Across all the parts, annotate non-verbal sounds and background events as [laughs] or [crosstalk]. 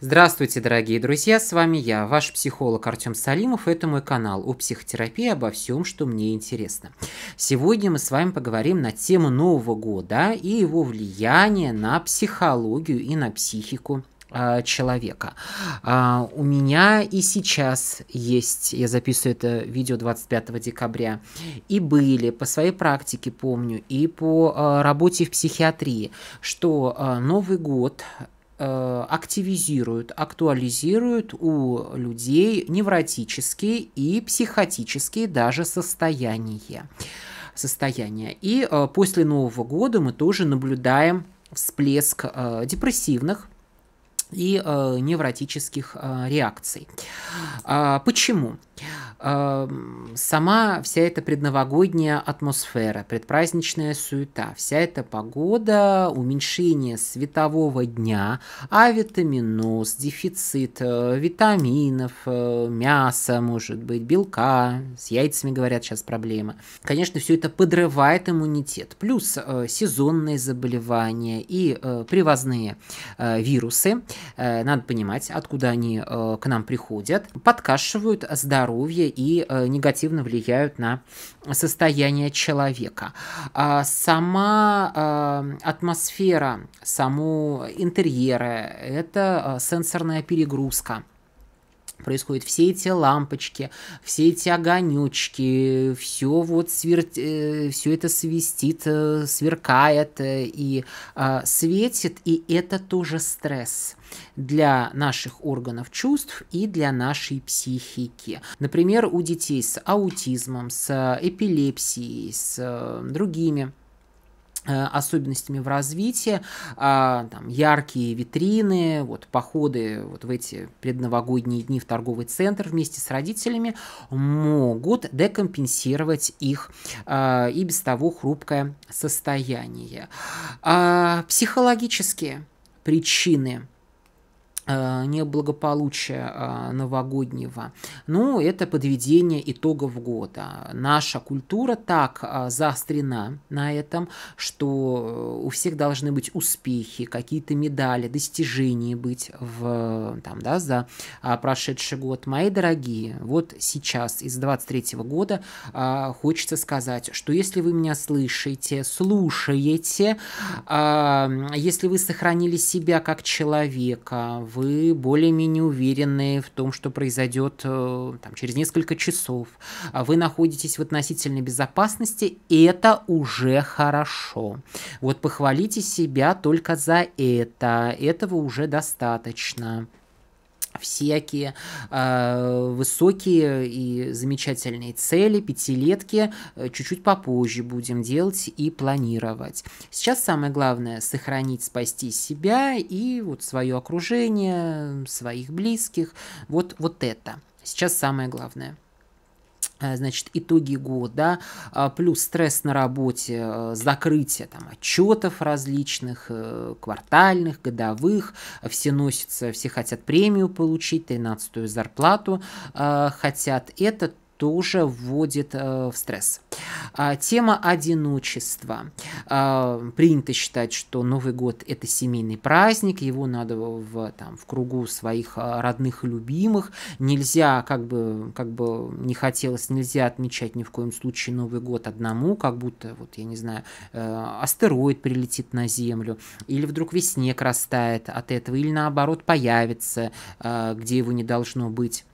Здравствуйте, дорогие друзья, с вами я, ваш психолог Артем Салимов, это мой канал о психотерапии, обо всем, что мне интересно. Сегодня мы с вами поговорим на тему Нового года и его влияние на психологию и на психику а, человека. А, у меня и сейчас есть, я записываю это видео 25 декабря, и были, по своей практике помню, и по а, работе в психиатрии, что Новый год Э, активизируют, актуализируют у людей невротические и психотические даже состояния. состояния. И э, после Нового года мы тоже наблюдаем всплеск э, депрессивных и невротических реакций. А, почему? Почему? сама вся эта предновогодняя атмосфера, предпраздничная суета, вся эта погода, уменьшение светового дня, а дефицит э, витаминов, э, мяса, может быть, белка, с яйцами, говорят, сейчас проблема. Конечно, все это подрывает иммунитет. Плюс э, сезонные заболевания и привозные вирусы, надо понимать, откуда они к нам приходят, подкашивают здоровье и э, негативно влияют на состояние человека. А, сама э, атмосфера, само интерьеры – это э, сенсорная перегрузка происходит. Все эти лампочки, все эти огонючки, все вот свер... э, все это свистит, э, сверкает э, и э, светит, и это тоже стресс для наших органов чувств и для нашей психики. Например, у детей с аутизмом, с э, эпилепсией, с другими Э, особенностями в развитии, а, там, яркие витрины, вот, походы вот в эти предновогодние дни в торговый центр вместе с родителями могут декомпенсировать их а, и без того хрупкое состояние. А, психологические причины – Э, неблагополучия э, новогоднего. Ну, это подведение итогов года. Наша культура так э, заострена на этом, что у всех должны быть успехи, какие-то медали, достижения быть в, там, да, за прошедший год. Мои дорогие, вот сейчас из 23 года хочется сказать, что если вы меня слышите, слушаете, если вы сохранили себя как человека в вы более-менее уверены в том, что произойдет э, там, через несколько часов, а вы находитесь в относительной безопасности, это уже хорошо. Вот похвалите себя только за это, этого уже достаточно всякие э, высокие и замечательные цели, пятилетки э, чуть-чуть попозже будем делать и планировать. Сейчас самое главное сохранить, спасти себя и вот свое окружение, своих близких, вот, вот это. Сейчас самое главное – Э, значит, итоги года, а, плюс стресс на работе, э, закрытие там, отчетов различных, э, квартальных, годовых, все носятся, все хотят премию получить, 13-ю зарплату хотят. Это тоже вводит э, в стресс. А, тема одиночества. А, принято считать, что Новый год – это семейный праздник, его надо в, там, в кругу своих а, родных и любимых. Нельзя, как бы, как бы не хотелось, нельзя отмечать ни в коем случае Новый год одному, как будто, вот я не знаю, э, астероид прилетит на Землю, или вдруг весь снег растает от этого, или наоборот появится, где его не должно быть.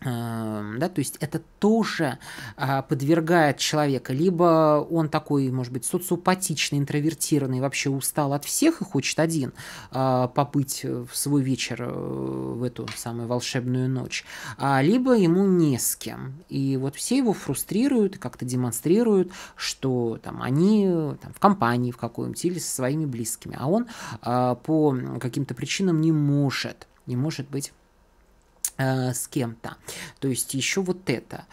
Эм, да, то есть это тоже а, подвергает человека, либо он такой, может быть, социопатичный, интровертированный, вообще устал от всех и хочет один а, побыть в свой вечер э, в эту самую волшебную ночь, а, либо ему не с кем. И вот все его фрустрируют, как-то демонстрируют, что там они там, в компании в каком-то или со своими близкими, а он по каким-то причинам не может, не может быть Э, с кем-то. То есть еще вот это,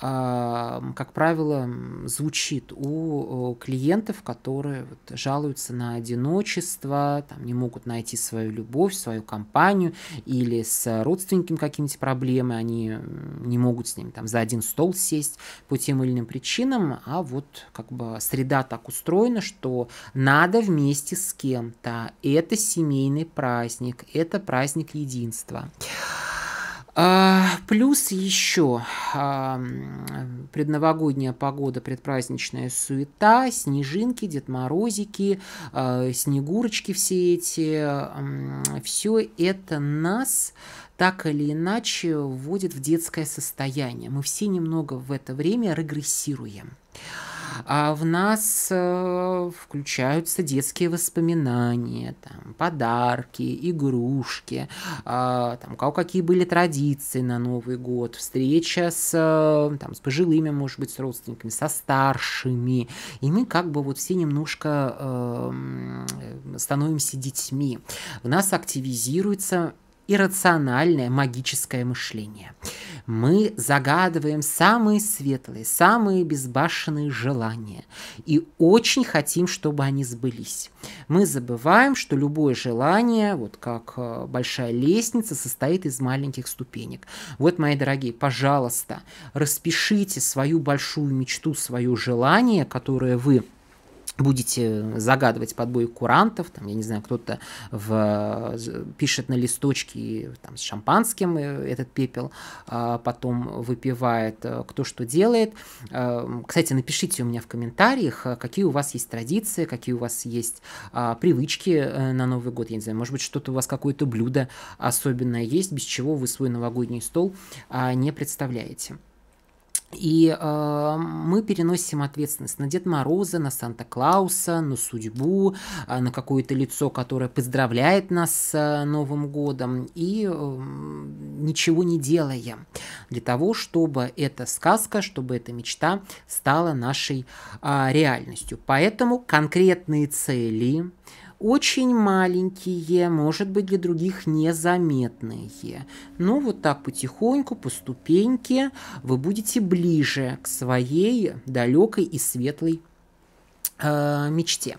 э, как правило, звучит у э, клиентов, которые вот жалуются на одиночество, там, не могут найти свою любовь, свою компанию, или с родственником какие-нибудь проблемы, они не могут с ними там, за один стол сесть по тем или иным причинам, а вот как бы среда так устроена, что надо вместе с кем-то. Это семейный праздник, это праздник единства. А, плюс еще а, предновогодняя погода, предпраздничная суета, снежинки, Дед Морозики, а, снегурочки все эти. Все это нас так или иначе вводит в детское состояние. Мы все немного в это время регрессируем а в нас э, включаются детские воспоминания, там, подарки, игрушки, э, там, у какие были традиции на Новый год, встреча с, э, там, с пожилыми, может быть, с родственниками, со старшими. И мы как бы вот все немножко э, становимся детьми. в нас активизируется иррациональное магическое мышление. Мы загадываем самые светлые, самые безбашенные желания и очень хотим, чтобы они сбылись. Мы забываем, что любое желание, вот как э, большая лестница, состоит из маленьких ступенек. Вот, мои дорогие, пожалуйста, распишите свою большую мечту, свое желание, которое вы будете загадывать подбой курантов, там, я не знаю, кто-то в, пишет на листочке там, с шампанским э, этот пепел, а потом выпивает, э, кто что делает. Э, кстати, напишите у меня в комментариях, какие у вас есть традиции, какие у вас есть а, привычки на Новый год, я не знаю, может быть, что-то у вас какое-то блюдо особенное есть, без чего вы свой новогодний стол а, не представляете. И э, мы переносим ответственность на Деда Мороза, на Санта-Клауса, на судьбу, э, на какое-то лицо, которое поздравляет нас с э, Новым годом, и э, ничего не делаем для того, чтобы эта сказка, чтобы эта мечта стала нашей э, реальностью. Поэтому конкретные цели, очень маленькие, может быть, для других незаметные. Но ну, вот так потихоньку, по ступеньке, вы будете ближе к своей далекой и светлой Э, мечте.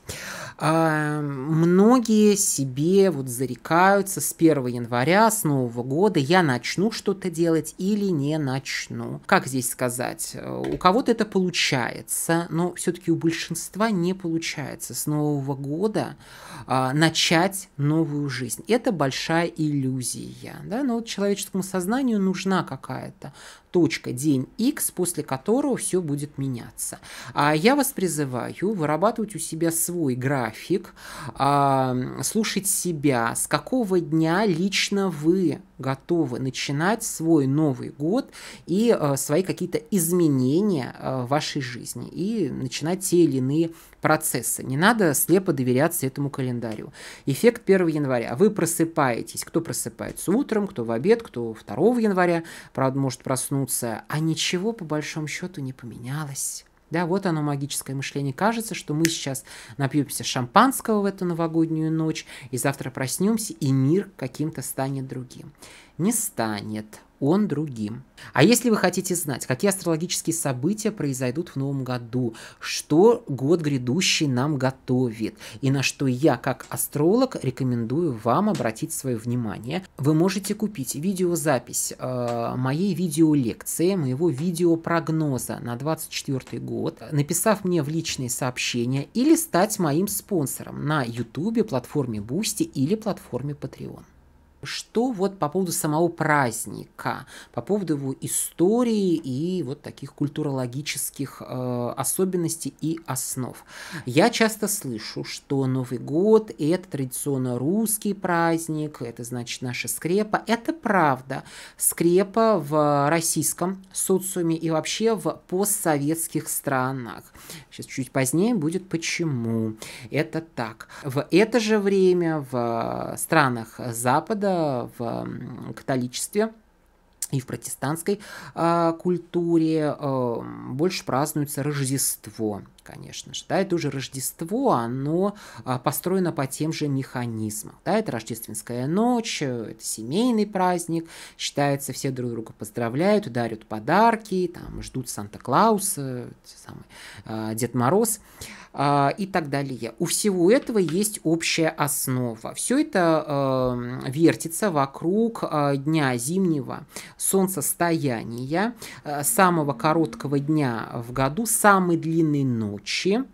А, многие себе вот зарекаются с 1 января, с Нового года, я начну что-то делать или не начну. Как здесь сказать? У кого-то это получается, но все-таки у большинства не получается с Нового года а, начать новую жизнь. Это большая иллюзия. Да? Но вот человеческому сознанию нужна какая-то точка, день X, после которого все будет меняться. А я вас призываю вырабатывать у себя свой график, слушать себя, с какого дня лично вы готовы начинать свой Новый год и э, свои какие-то изменения э, в вашей жизни и начинать те или иные процессы. Не надо слепо доверяться этому календарю. Эффект 1 января. Вы просыпаетесь. Кто просыпается утром, кто в обед, кто 2 января, правда, может проснуться. А ничего, по большому счету, не поменялось. Да, вот оно магическое мышление. Кажется, что мы сейчас напьемся шампанского в эту новогоднюю ночь, и завтра проснемся, и мир каким-то станет другим. Не станет он другим. А если вы хотите знать, какие астрологические события произойдут в новом году, что год грядущий нам готовит, и на что я, как астролог, рекомендую вам обратить свое внимание, вы можете купить видеозапись э, моей видеолекции, моего видеопрогноза на 2024 год, написав мне в личные сообщения или стать моим спонсором на YouTube, платформе Boosty или платформе Patreon. Что вот по поводу самого праздника, по поводу его истории и вот таких культурологических э, особенностей и основ. Я часто слышу, что Новый год – это традиционно русский праздник, это значит наша скрепа. Это правда. Скрепа в российском социуме и вообще в постсоветских странах. Сейчас чуть позднее будет почему. Это так. В это же время в странах Запада это в католичестве и в протестантской э, культуре э, больше празднуется Рождество конечно же. Да, это уже Рождество, оно а, построено по тем же механизмам. Да, это рождественская ночь, э, это семейный праздник, считается, все друг друга поздравляют, дарят подарки, там ждут Санта-Клауса, а, Дед Мороз а, и так далее. У всего этого есть общая основа. Все это э, вертится вокруг э, дня зимнего солнцестояния, э, самого короткого дня в году, самой длинной ночи случае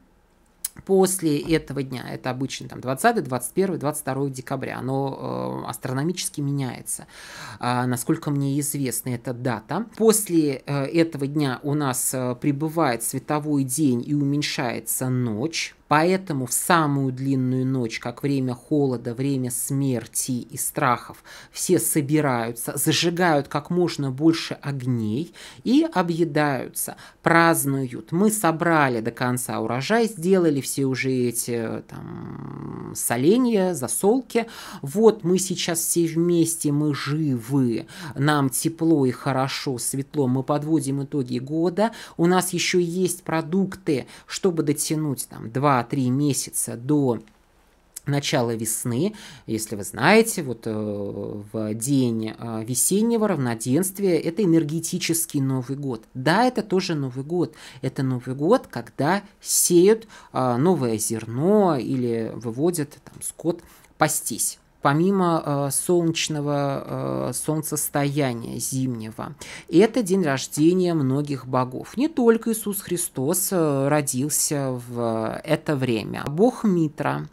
после этого дня, это обычно там 20, 21, 22 декабря, оно э, астрономически меняется, э, насколько мне известна эта дата. После э, этого дня у нас э, прибывает световой день и уменьшается ночь. Поэтому в самую длинную ночь, как время холода, время смерти и страхов, все собираются, зажигают как можно больше огней и объедаются, празднуют. Мы собрали до конца урожай, сделали все уже эти там, соленья, засолки. Вот мы сейчас все вместе, мы живы, нам тепло и хорошо, светло. Мы подводим итоги года, у нас еще есть продукты, чтобы дотянуть там 20 2-3 месяца до начала весны, если вы знаете, вот э, в день э, весеннего равноденствия это энергетический Новый год. Да, это тоже Новый год. Это Новый год, когда сеют э, новое зерно или выводят там скот пастись помимо э, солнечного э, солнцестояния зимнего. И это день рождения многих богов. Не только Иисус Христос э, родился в это время. Бог Митра,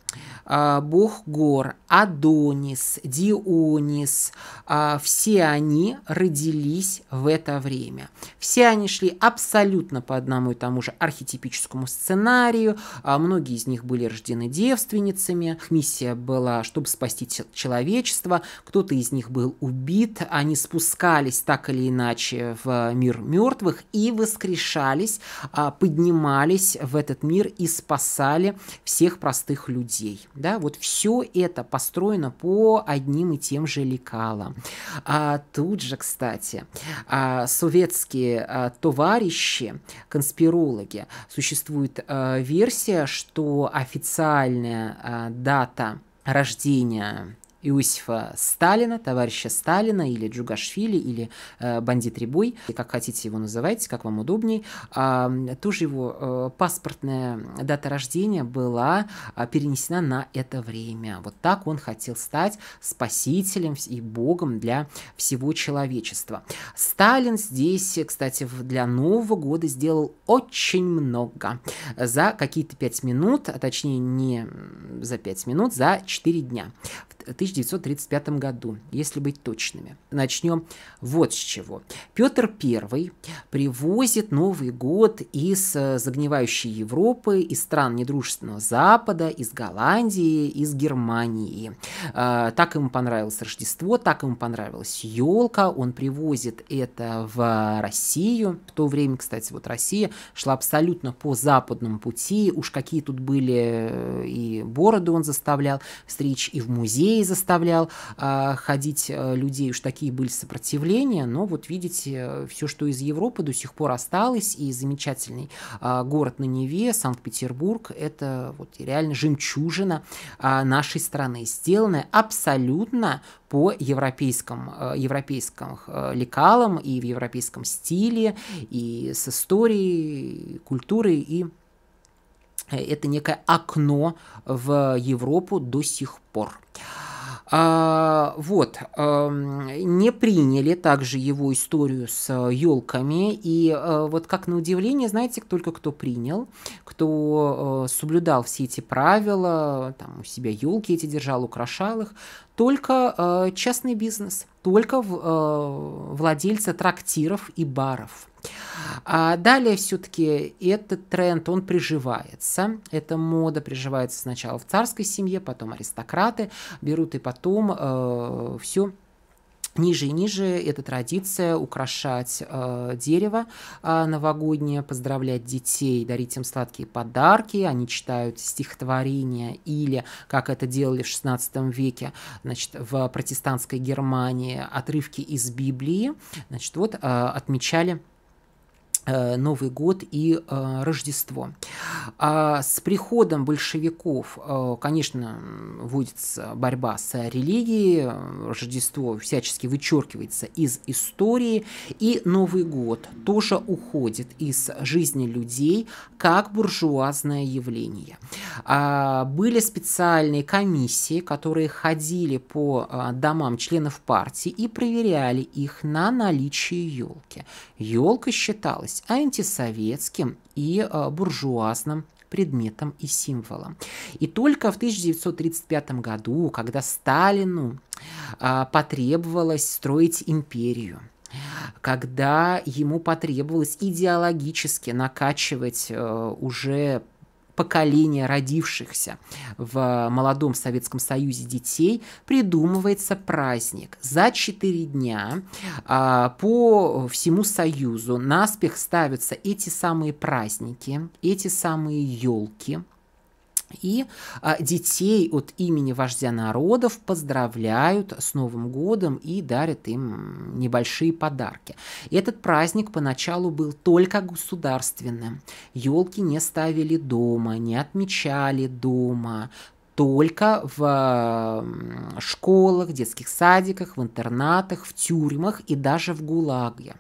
бог гор, Адонис, Дионис, все они родились в это время. Все они шли абсолютно по одному и тому же архетипическому сценарию. Многие из них были рождены девственницами. Их миссия была, чтобы спасти человечества, кто-то из них был убит, они спускались так или иначе в мир мертвых и воскрешались, а, поднимались в этот мир и спасали всех простых людей. Да, вот все это построено по одним и тем же лекалам. А тут же, кстати, а, советские а, товарищи, конспирологи, существует версия, что официальная дата рождения Иосифа Сталина, товарища Сталина или Джугашвили, или э, бандит Рибой, как хотите его называть, как вам удобней. Э, тоже его э, паспортная дата рождения была э, перенесена на это время. Вот так он хотел стать спасителем и богом для всего человечества. Сталин здесь, кстати, для Нового года сделал очень много. За какие-то пять минут, а точнее не за пять минут, за четыре дня. 1935 году, если быть точными. Начнем вот с чего. Петр I привозит Новый год из э, загнивающей Европы, из стран недружественного Запада, из Голландии, из Германии. Э, так ему понравилось Рождество, так ему понравилась елка, он привозит это в Россию. В то время, кстати, вот Россия шла абсолютно по западному пути, уж какие тут были э, и бороды он заставлял стричь, и в музее лагерей заставлял э, ходить э, людей, уж такие были сопротивления, но вот видите, э, все, что из Европы до сих пор осталось, и замечательный э, город на Неве, Санкт-Петербург, это вот реально жемчужина э, нашей страны, сделанная абсолютно по европейским, э, европейским э, лекалам и в европейском стиле, и с историей, и культурой, и это некое окно в Европу до сих пор. А, вот, а, не приняли также его историю с елками, и а, вот как на удивление, знаете, только кто принял, кто а, соблюдал все эти правила, там у себя елки эти держал, украшал их, только а, частный бизнес, только в, а, владельцы трактиров и баров. А, а далее все-таки этот тренд, он приживается. Эта мода приживается сначала в царской семье, потом аристократы берут и потом э, все Ниже и ниже эта традиция украшать э, дерево э, новогоднее, поздравлять детей, дарить им сладкие подарки. Они читают стихотворения или, как это делали в XVI веке, значит, в протестантской Германии, отрывки из Библии. Значит, вот э, отмечали Э, Новый год и э, Рождество. А с приходом большевиков, э, конечно, вводится борьба с религией, Рождество всячески вычеркивается из истории, и Новый год тоже уходит из жизни людей как буржуазное явление. А были специальные комиссии, которые ходили по э, домам членов партии и проверяли их на наличие елки. Елка считалась являлось антисоветским и э, буржуазным предметом и символом. И только в 1935 году, когда Сталину э, потребовалось строить империю, когда ему потребовалось идеологически накачивать э, уже поколения родившихся в молодом Советском Союзе детей придумывается праздник за четыре дня а, по всему Союзу наспех ставятся эти самые праздники, эти самые елки, и а, детей от имени вождя народов поздравляют с Новым годом и дарят им небольшие подарки. Этот праздник поначалу был только государственным. Елки не ставили дома, не отмечали дома, только в школах, детских садиках, в интернатах, в тюрьмах и даже в ГУЛАГе.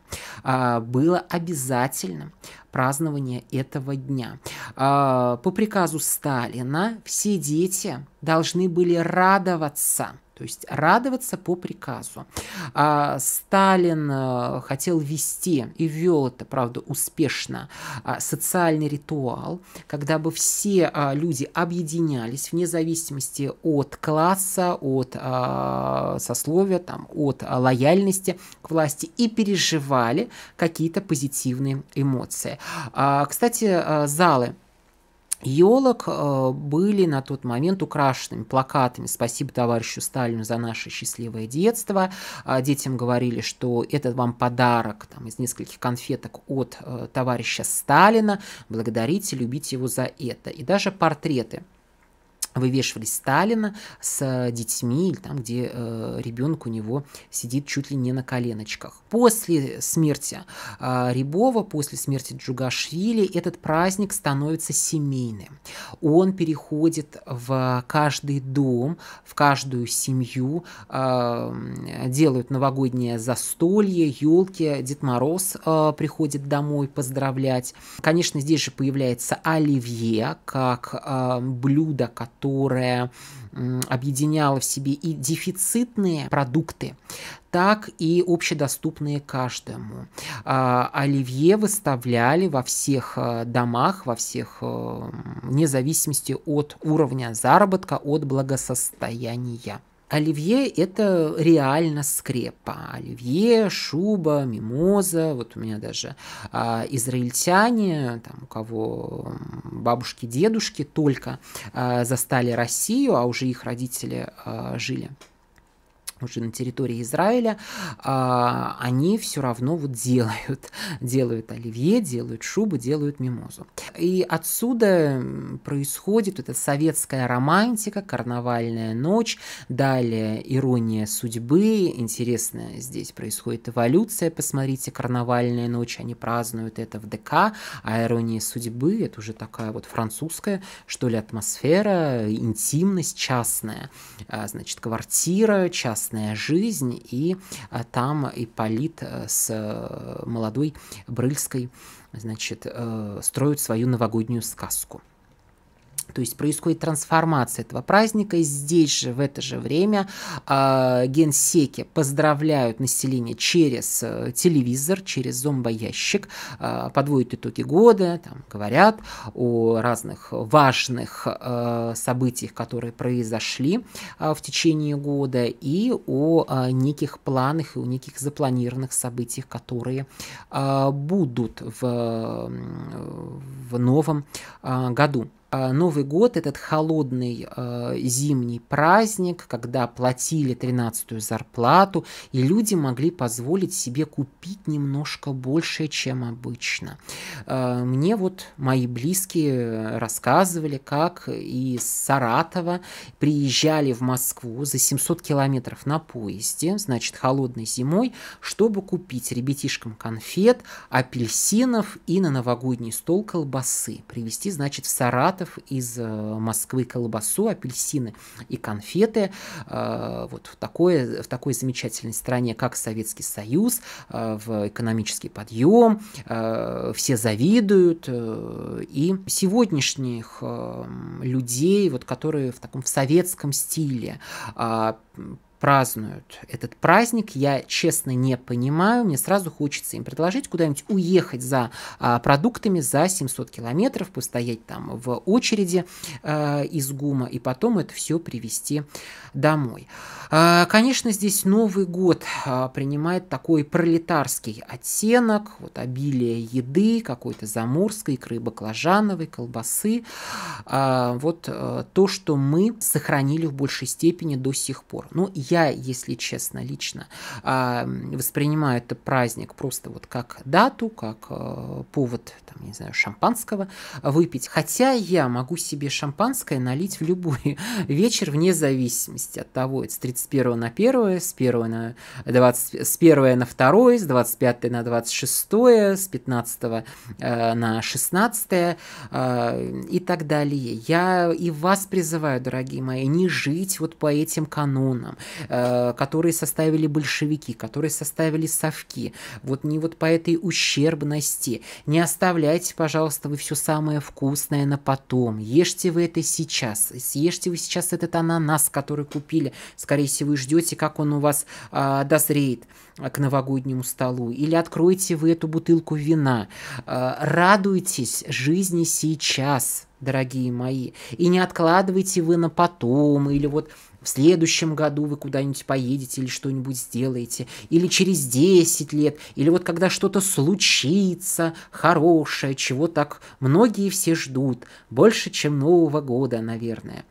А, было обязательно празднование этого дня. А, по приказу Сталина все дети должны были радоваться – то есть радоваться по приказу. А Сталин э, хотел вести и вел это, правда, успешно, а, социальный ритуал, когда бы все а, люди объединялись вне зависимости от класса, от а, сословия, там, от лояльности к власти и переживали какие-то позитивные эмоции. Кстати, э, залы елок э, были на тот момент украшенными плакатами «Спасибо товарищу Сталину за наше счастливое детство». А детям говорили, что это вам подарок там, из нескольких конфеток от э, товарища Сталина. Благодарите, любите его за это. И даже портреты вывешивали Сталина с э, детьми, или там, где э, ребенок у него сидит чуть ли не на коленочках. После смерти э, Рябова, после смерти Джугашвили, этот праздник становится семейным. Он переходит в каждый дом, в каждую семью, э, делают новогоднее застолье, елки, Дед Мороз э, приходит домой поздравлять. Конечно, здесь же появляется оливье, как э, блюдо, которое которая объединяла в себе и дефицитные продукты, так и общедоступные каждому. А, оливье выставляли во всех э, домах, во всех, э, вне зависимости от уровня заработка, от благосостояния. Оливье – это реально скрепа. Оливье, шуба, мимоза. Вот у меня даже а, израильтяне, там, у кого бабушки, дедушки только а, застали Россию, а уже их родители а, жили уже на территории Израиля, а, они все равно вот делают, [laughs] делают оливье, делают шубы, делают мимозу. И отсюда происходит эта советская романтика, карнавальная ночь, далее ирония судьбы, интересная здесь происходит эволюция, посмотрите, карнавальная ночь, они празднуют это в ДК, а ирония судьбы, это уже такая вот французская, что ли, атмосфера, интимность частная, а, значит, квартира, частная частная жизнь, и а, там Ипполит э, с э, молодой Брыльской значит, э, строят свою новогоднюю сказку. То есть происходит трансформация этого праздника. И здесь же, в это же время, а, генсеки поздравляют население через э, телевизор, через зомбоящик, а, подводят итоги года, там, говорят о разных важных э, событиях, которые произошли а, в течение года, и о неких планах и о неких запланированных событиях, которые будут в, в новом году. А, Новый год, этот холодный э, зимний праздник, когда платили 13-ю зарплату, и люди могли позволить себе купить немножко больше, чем обычно. Э, мне вот мои близкие рассказывали, как из Саратова приезжали в Москву за 700 километров на поезде, значит, холодной зимой, чтобы купить ребятишкам конфет, апельсинов и на новогодний стол колбасы. Привезти, значит, в Саратов Саратов, из э, Москвы колбасу, апельсины и конфеты. Э, вот в, такое, в такой замечательной стране, как Советский Союз, э, в экономический подъем, все завидуют. И сегодняшних людей, вот которые в таком в советском стиле а, празднуют этот праздник, я честно не понимаю, мне сразу хочется им предложить куда-нибудь уехать за а, продуктами за 700 километров, постоять там в очереди а, из ГУМа и потом это все привезти домой. А, конечно, здесь Новый год а, принимает такой пролетарский оттенок, вот обилие еды, какой-то заморской икры баклажановой, колбасы, а, вот а, то, что мы сохранили в большей степени до сих пор. Но ну, я, если честно, лично а, воспринимаю этот праздник просто вот как дату, как э, повод, там, не знаю, шампанского выпить. Хотя я могу себе шампанское налить в любой [laughs] вечер, вне зависимости от того, с 31 на 1, с 1 на 20, с 1 на 2, с 25 на 26, с 15 э, на 16 э, и так далее. Я и вас призываю, дорогие мои, не жить вот по этим канонам, Э, которые составили большевики, которые составили совки. Вот не вот по этой ущербности. Не оставляйте, пожалуйста, вы все самое вкусное на потом. Ешьте вы это сейчас. Съешьте вы сейчас этот ананас, который купили. Скорее всего, вы ждете, как он у вас э, дозреет к новогоднему столу. Или откройте вы эту бутылку вина. Э, радуйтесь жизни сейчас дорогие мои. И не откладывайте вы на потом, или вот в следующем году вы куда-нибудь поедете или что-нибудь сделаете, или через 10 лет, или вот когда что-то случится хорошее, чего так многие все ждут, больше, чем Нового года, наверное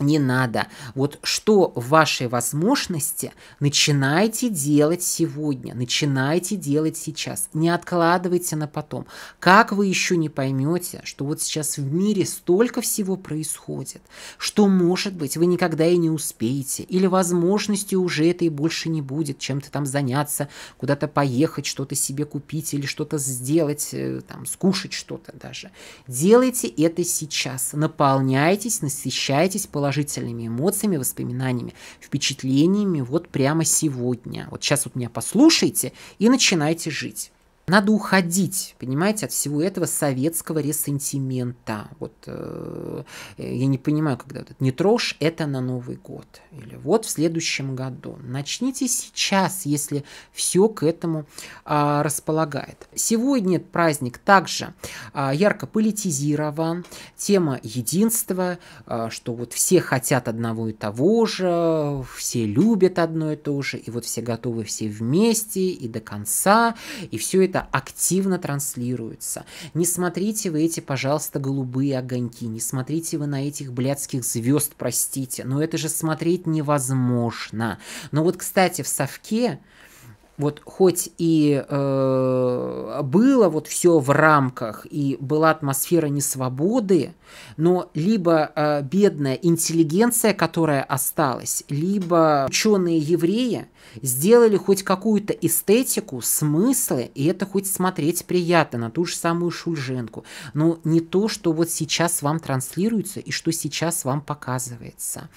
не надо. Вот что в вашей возможности, начинайте делать сегодня, начинайте делать сейчас. Не откладывайте на потом. Как вы еще не поймете, что вот сейчас в мире столько всего происходит, что, может быть, вы никогда и не успеете, или возможности уже этой больше не будет, чем-то там заняться, куда-то поехать, что-то себе купить или что-то сделать, э, там, скушать что-то даже. Делайте это сейчас, наполняйтесь, насыщайтесь положением положительными эмоциями, воспоминаниями, впечатлениями вот прямо сегодня. Вот сейчас вот меня послушайте и начинайте жить. Надо уходить, понимаете, от всего этого советского ресентимента. Вот э, я не понимаю, когда вот, не трожь это на Новый год или вот в следующем году. Начните сейчас, если все к этому э, располагает. Сегодня праздник также э, ярко политизирован. Тема единства, э, что вот все хотят одного и того же, все любят одно и то же, и вот все готовы все вместе и до конца, и все это это активно транслируется. Не смотрите вы эти, пожалуйста, голубые огоньки, не смотрите вы на этих блядских звезд, простите, но это же смотреть невозможно. Но вот, кстати, в совке вот хоть и э, было вот все в рамках и была атмосфера несвободы, но либо э, бедная интеллигенция, которая осталась, либо ученые евреи сделали хоть какую-то эстетику, смыслы, и это хоть смотреть приятно на ту же самую Шульженку, но не то, что вот сейчас вам транслируется и что сейчас вам показывается.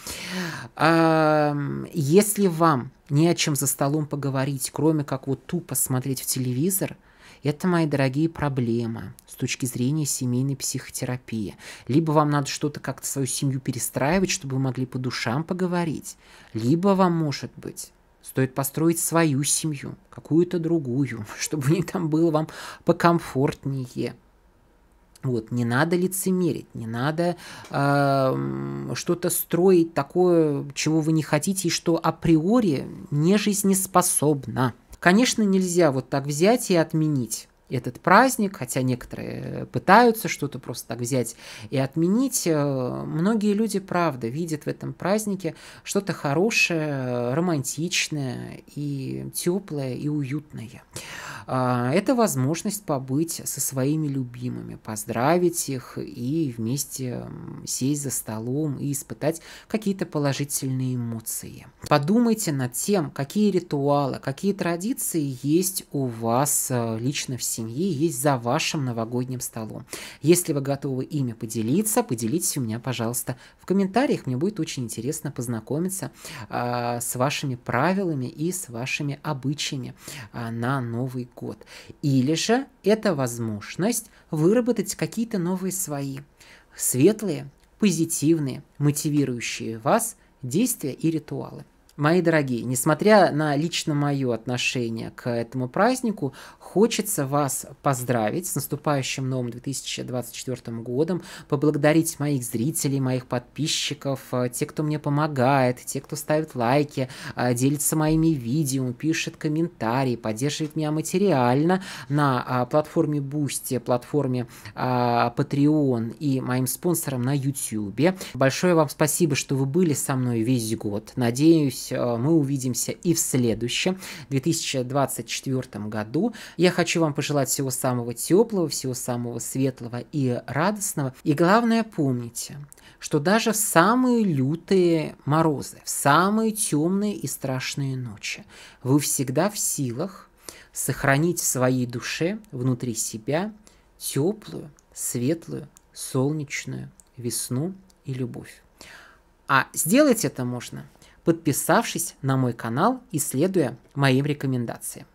Э, если вам не о чем за столом поговорить, кроме как вот тупо смотреть в телевизор, это мои дорогие проблема с точки зрения семейной психотерапии. Либо вам надо что-то как-то свою семью перестраивать, чтобы вы могли по душам поговорить, либо вам, может быть, Стоит построить свою семью, какую-то другую, [laughs] чтобы не там было вам покомфортнее. Вот, не надо лицемерить, не надо э, что-то строить такое, чего вы не хотите, и что априори не жизнеспособно. Конечно, нельзя вот так взять и отменить этот праздник, хотя некоторые пытаются что-то просто так взять и отменить. Э, многие люди, правда, видят в этом празднике что-то хорошее, романтичное и теплое и уютное. А, это возможность побыть со своими любимыми, поздравить их и вместе сесть за столом и испытать какие-то положительные эмоции. Подумайте над тем, какие ритуалы, какие традиции есть у вас э, лично в семье семьи есть за вашим новогодним столом. Если вы готовы ими поделиться, поделитесь у меня, пожалуйста, в комментариях. Мне будет очень интересно познакомиться э, с вашими правилами и с вашими обычаями э, на Новый год. Или же это возможность выработать какие-то новые свои светлые, позитивные, мотивирующие вас действия и ритуалы. Мои дорогие, несмотря на лично мое отношение к этому празднику, хочется вас поздравить с наступающим новым 2024 годом, поблагодарить моих зрителей, моих подписчиков, э, те, кто мне помогает, те, кто ставит лайки, э, делится моими видео, пишет комментарии, поддерживает меня материально на а, платформе Boosty, платформе а, Patreon и моим спонсорам на YouTube. Большое вам спасибо, что вы были со мной весь год. Надеюсь, Э, мы увидимся и в следующем, 2024 году. Я хочу вам пожелать всего самого теплого, всего самого светлого и радостного. И главное, помните, что даже в самые лютые морозы, в самые темные и страшные ночи вы всегда в силах сохранить в своей душе, внутри себя, теплую, светлую, солнечную весну и любовь. А сделать это можно – подписавшись на мой канал и следуя моим рекомендациям.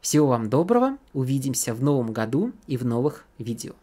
Всего вам доброго, увидимся в новом году и в новых видео.